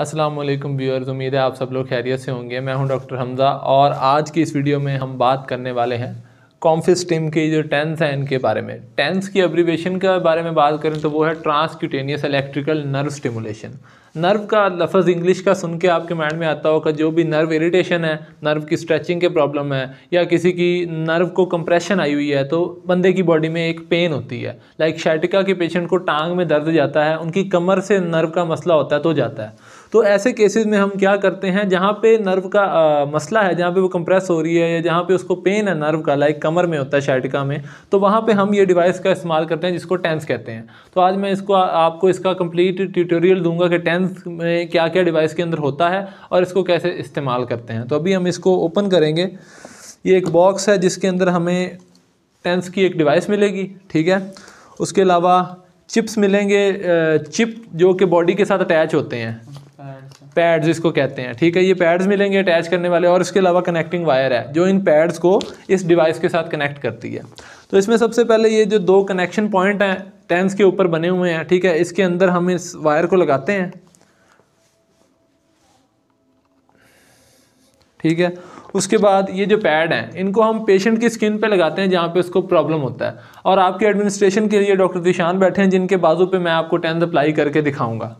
अस्सलाम वालेकुम व्यूअर्स उम्मीद है आप सब लोग खैरियत से होंगे मैं हूं डॉक्टर हमज़ा और आज की इस वीडियो में हम बात करने वाले हैं कॉम्फिस टीम के जो टेंस हैं इनके बारे में टेंस की एब्रीवेशन के बारे में बात करें तो वो है transcutaneous electrical nerve stimulation nerve का लफज इंग्लिश का सुन के आपके माइंड में आता होगा जो भी नर्व इरिटेशन है नर्व की स्ट्रेचिंग के प्रॉब्लम है या किसी की नर्व को कंप्रेशन आई हुई है तो बंदे की बॉडी में एक पेन होती है लाइक शैटिका के पेशेंट को टांग में दर्द जाता है उनकी कमर से नर्व का मसला होता है तो जाता है तो ऐसे केसेस में हम क्या करते हैं जहाँ पे नर्व का आ, मसला है जहाँ पे वो कंप्रेस हो रही है या जहाँ पे उसको पेन है नर्व का लाइक कमर में होता है शैटिका में तो वहाँ पे हम ये डिवाइस का इस्तेमाल करते हैं जिसको टेंस कहते हैं तो आज मैं इसको आ, आपको इसका कम्प्लीट ट्यूटोरियल दूंगा कि टेंस में क्या क्या डिवाइस के अंदर होता है और इसको कैसे इस्तेमाल करते हैं तो अभी हम इसको ओपन करेंगे ये एक बॉक्स है जिसके अंदर हमें टेंस की एक डिवाइस मिलेगी ठीक है उसके अलावा चिप्स मिलेंगे चिप जो कि बॉडी के साथ अटैच होते हैं पैड्स इसको कहते हैं ठीक है ये पैड्स मिलेंगे अटैच करने वाले और इसके अलावा कनेक्टिंग वायर है जो इन पैड्स को इस डिवाइस के साथ कनेक्ट करती है तो इसमें सबसे पहले ये जो दो कनेक्शन पॉइंट हैं टेंस के ऊपर बने हुए हैं ठीक है इसके अंदर हम इस वायर को लगाते हैं ठीक है उसके बाद ये जो पैड हैं इनको हम पेशेंट की स्किन पे लगाते हैं जहाँ पे उसको प्रॉब्लम होता है और आपके एडमिनिस्ट्रेशन के लिए डॉक्टर दिशान बैठे हैं जिनके बाजू पे मैं आपको टेंथ अप्लाई करके दिखाऊंगा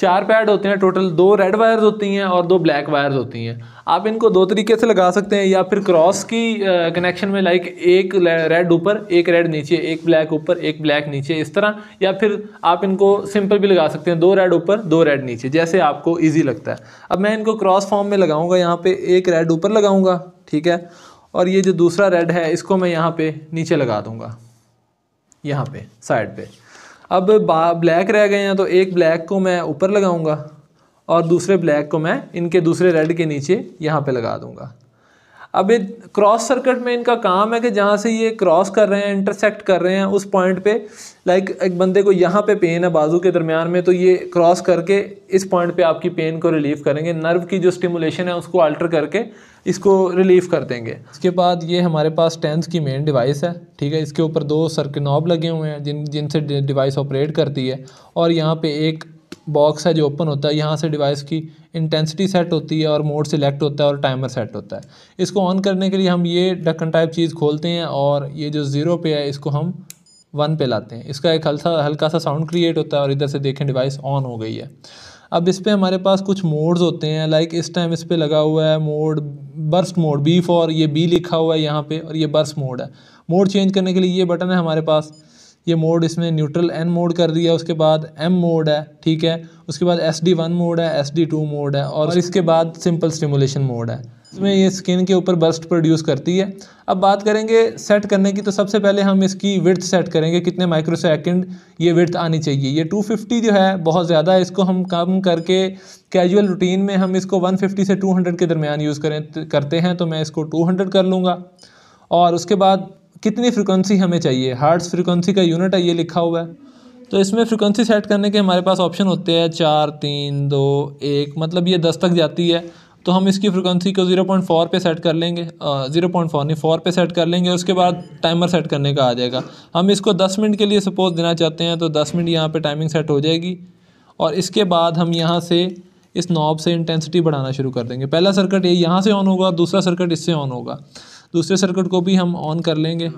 चार पैड होते हैं टोटल दो रेड वायर्स होती हैं और दो ब्लैक वायर्स होती हैं आप इनको दो तरीके से लगा सकते हैं या फिर क्रॉस की कनेक्शन में लाइक एक रेड ऊपर एक रेड नीचे एक ब्लैक ऊपर एक ब्लैक नीचे इस तरह या फिर आप इनको सिंपल भी लगा सकते हैं दो रेड ऊपर दो रेड नीचे जैसे आपको ईजी लगता है अब मैं इनको क्रॉस फॉर्म में लगाऊँगा यहाँ पर एक रेड ऊपर लगाऊँगा ठीक है और ये जो दूसरा रेड है इसको मैं यहाँ पर नीचे लगा दूँगा यहाँ पर साइड पर अब ब्लैक रह गए हैं तो एक ब्लैक को मैं ऊपर लगाऊंगा और दूसरे ब्लैक को मैं इनके दूसरे रेड के नीचे यहाँ पे लगा दूंगा अब ये क्रॉस सर्किट में इनका काम है कि जहाँ से ये क्रॉस कर रहे हैं इंटरसेक्ट कर रहे हैं उस पॉइंट पे लाइक एक बंदे को यहाँ पे पेन है बाजू के दरमियान में तो ये क्रॉस करके इस पॉइंट पे आपकी पेन को रिलीफ करेंगे नर्व की जो स्टिमुलेशन है उसको अल्टर करके इसको रिलीफ कर देंगे इसके बाद ये हमारे पास टेंथ की मेन डिवाइस है ठीक है इसके ऊपर दो सर्किनॉब लगे हुए हैं जिन जिनसे डिवाइस ऑपरेट करती है और यहाँ पर एक बॉक्स है जो ओपन होता है यहाँ से डिवाइस की इंटेंसिटी सेट होती है और मोड सिलेक्ट होता है और टाइमर सेट होता है इसको ऑन करने के लिए हम ये डक्कन टाइप चीज़ खोलते हैं और ये जो ज़ीरो पे है इसको हम वन पे लाते हैं इसका एक हल्का हल्का सा साउंड क्रिएट होता है और इधर से देखें डिवाइस ऑन हो गई है अब इस पर हमारे पास कुछ मोड्स होते हैं लाइक इस टाइम इस पर लगा हुआ है mode burst mode B for ये बी लिखा हुआ है यहाँ पर और ये बर्स्ट मोड है मोड चेंज करने के लिए ये बटन है हमारे पास ये मोड इसमें न्यूट्रल एन मोड कर दिया उसके बाद एम मोड है ठीक है उसके बाद एस डी वन मोड है एस डी टू मोड है और, और इसके बाद सिंपल स्टिमुलेशन मोड है इसमें ये स्किन के ऊपर बर्स्ट प्रोड्यूस करती है अब बात करेंगे सेट करने की तो सबसे पहले हम इसकी विर्थ सेट करेंगे कितने माइक्रो सेकेंड ये विर्थ आनी चाहिए ये 250 जो है बहुत ज़्यादा है इसको हम कम करके कैजुअल रूटीन में हम इसको 150 से 200 के दरमियान यूज़ करें करते हैं तो मैं इसको 200 कर लूँगा और उसके बाद कितनी फ्रिक्वेंसी हमें चाहिए हार्ट्स फ्रिक्वेंसी का यूनिट है ये लिखा हुआ है तो इसमें फ्रिक्वेंसी सेट करने के हमारे पास ऑप्शन होते हैं चार तीन दो एक मतलब ये दस तक जाती है तो हम इसकी फ्रिक्वेंसी को ज़ीरो पॉइंट फोर पर सेट कर लेंगे ज़ीरो पॉइंट फोर नहीं फोर पर सेट कर लेंगे उसके बाद टाइमर सेट करने का आ जाएगा हम इसको दस मिनट के लिए सपोज देना चाहते हैं तो दस मिनट यहाँ पर टाइमिंग सेट हो जाएगी और इसके बाद हम यहाँ से इस नॉब से इंटेंसिटी बढ़ाना शुरू कर देंगे पहला सर्किट ये यहाँ से ऑन होगा दूसरा सर्किट इससे ऑन होगा दूसरे सर्किट को भी हम ऑन कर लेंगे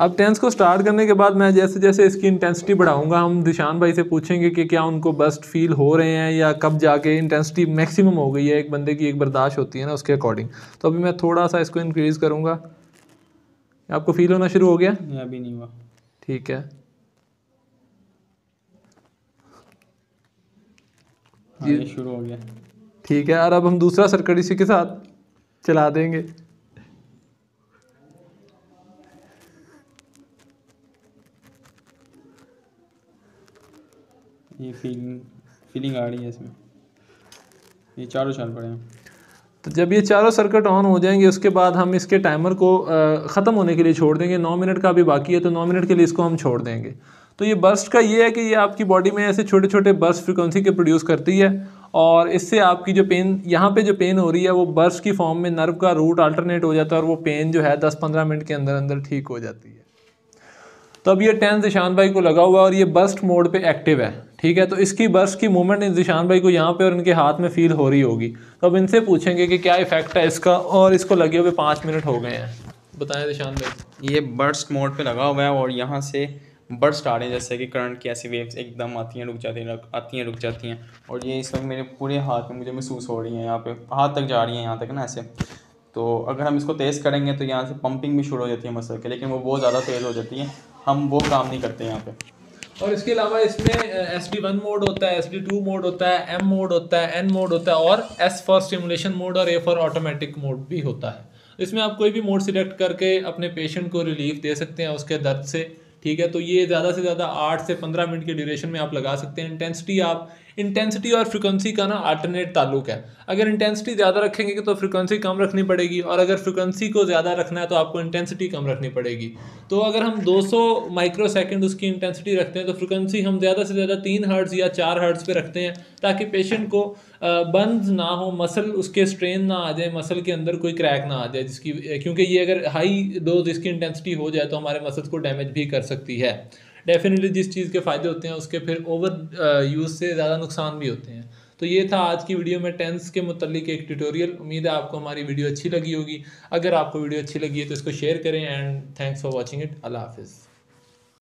अब टेंस को स्टार्ट करने के बाद मैं जैसे जैसे इसकी इंटेंसिटी बढ़ाऊंगा हम दिशान भाई से पूछेंगे कि क्या उनको बेस्ट फील हो रहे हैं या कब जाके इंटेंसिटी मैक्सिमम हो गई है एक बंदे की एक बर्दाश्त होती है ना उसके अकॉर्डिंग तो अभी मैं थोड़ा सा इसको इंक्रीज़ करूंगा आपको फील होना शुरू हो गया अभी नहीं हुआ ठीक है हाँ, शुरू हो गया ठीक है और अब हम दूसरा सर्किट इसी के साथ चला देंगे ये फीलिंग फीलिंग आ रही है इसमें ये चारों चल पड़े हैं तो जब ये चारों सर्किट ऑन हो जाएंगे उसके बाद हम इसके टाइमर को ख़त्म होने के लिए छोड़ देंगे नौ मिनट का अभी बाकी है तो नौ मिनट के लिए इसको हम छोड़ देंगे तो ये बर्स्ट का ये है कि ये आपकी बॉडी में ऐसे छोटे छोटे बर्स्ट फ्रिक्वेंसी के प्रोड्यूस करती है और इससे आपकी जो पेन यहाँ पे जो पेन हो रही है वो बर्स की फॉर्म में नर्व का रूट अल्टरनेट हो जाता है और वो पेन जो है दस पंद्रह मिनट के अंदर अंदर ठीक हो जाती है तो अब ये टेन जिशान भाई को लगा हुआ है और ये बर्स्ट मोड पे एक्टिव है ठीक है तो इसकी बर्स्ट की मूवमेंट निशान भाई को यहाँ पे और इनके हाथ में फील हो रही होगी तो अब इनसे पूछेंगे कि क्या इफेक्ट है इसका और इसको लगे हुए पाँच मिनट हो गए हैं बताएं निशान भाई ये बर्स्ट मोड पे लगा हुआ है और यहाँ से बर्स्ट आ रहे हैं जैसे कि करंट की ऐसी वेव्स एकदम आती हैं रुक जाती हैं आती हैं रुक जाती हैं और ये इस वक्त मेरे पूरे हाथ में मुझे महसूस हो रही हैं यहाँ पे हाथ तक जा रही हैं यहाँ तक ना ऐसे तो अगर हम इसको तेज़ करेंगे तो यहाँ से पंपिंग भी शुरू हो जाती है मसल के लेकिन वो बहुत ज़्यादा तेज़ हो जाती है हम वो काम नहीं करते यहाँ पर और इसके अलावा इसमें एस पी वन मोड होता है एस पी टू मोड होता है एम मोड होता है एन मोड होता है और एस फॉर स्टिमुलेशन मोड और ए फॉर ऑटोमेटिक मोड भी होता है इसमें आप कोई भी मोड सिलेक्ट करके अपने पेशेंट को रिलीफ दे सकते हैं उसके दर्द से ठीक है तो ये ज़्यादा से ज़्यादा आठ से पंद्रह मिनट के ड्यूरेशन में आप लगा सकते हैं इंटेंसिटी आप इंटेंसिटी और फ्रीक्वेंसी का ना अल्टरनेट ताल्लुक है अगर इंटेंसिटी ज़्यादा रखेंगे तो फ्रिक्वेंसी कम रखनी पड़ेगी और अगर फ्रिक्वेंसी को ज़्यादा रखना है तो आपको इंटेंसिटी कम रखनी पड़ेगी तो अगर हम 200 माइक्रो सेकेंड उसकी इंटेंसिटी रखते हैं तो फ्रिक्वेंसी हम ज़्यादा से ज़्यादा तीन हर्ट्स या चार हर्ट्स पर रखते हैं ताकि पेशेंट को बंद ना हो मसल उसके स्ट्रेन ना आ जाए मसल के अंदर कोई क्रैक ना आ जाए जिसकी क्योंकि ये अगर हाई डोज इसकी इंटेंसिटी हो जाए तो हमारे मसल को डैमेज भी कर सकती है डेफिनेटली जिस चीज़ के फ़ायदे होते हैं उसके फिर ओवर यूज़ uh, से ज़्यादा नुकसान भी होते हैं तो ये था आज की वीडियो में टेंस के मतलब एक ट्यूटोरियल उम्मीद है आपको हमारी वीडियो अच्छी लगी होगी अगर आपको वीडियो अच्छी लगी है तो इसको शेयर करें and thanks for watching it अल्लाह हाफिज़